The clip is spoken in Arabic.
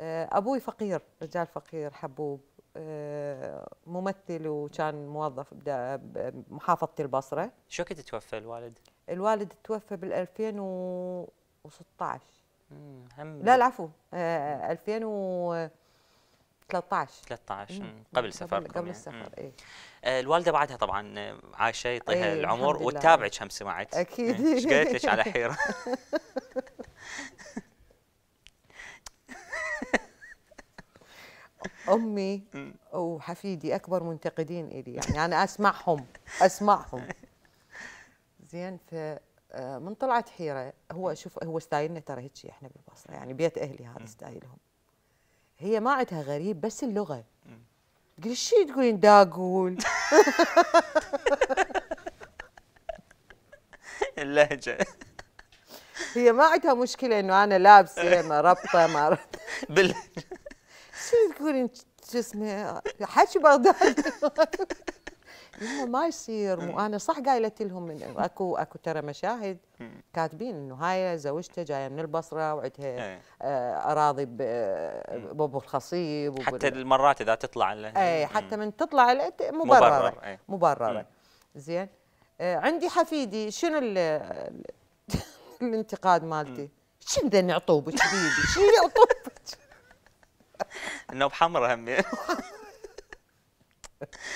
آه، أبوي فقير رجال فقير حبوب آه، ممثل وكان موظف بمحافظة البصرة شو كنت توفى الوالد؟ الوالد توفى بال 2016 هم لا العفو 2013 13 قبل سفركم قبل, قبل السفر اي آه، الوالده بعدها طبعا عايشه يطيها إيه، العمر وتتابعك هم سمعت اكيد إيه، ايش قالت لك على حيره امي وحفيدي اكبر منتقدين الي يعني انا اسمعهم اسمعهم زين ف آه، من طلعت حيره هو شوف هو ستايلنا ترى هيك احنا بالبصره يعني بيت اهلي هذا ستايلهم هي ما عندها غريب بس اللغه تقول شي تقولين داقول اللهجه هي ما عندها مشكله انه انا لابسه ربطه ما بال تقولين شو اسمه حكي بغدادي ما يصير وانا صح قايلت لهم اكو اكو ترى مشاهد كاتبين انه هاي زوجته جايه من البصره وعندها إيه. آه، اراضي آه، بابو الخصيب حتى المرات اذا تطلع اي حتى من تطلع مبرره إيه. مبرره, زين آه، عندي حفيدي شنو الانتقاد مالتي؟ شنو نعطوه بك حبيبي؟ شنو نعطوه النوب حمرة هم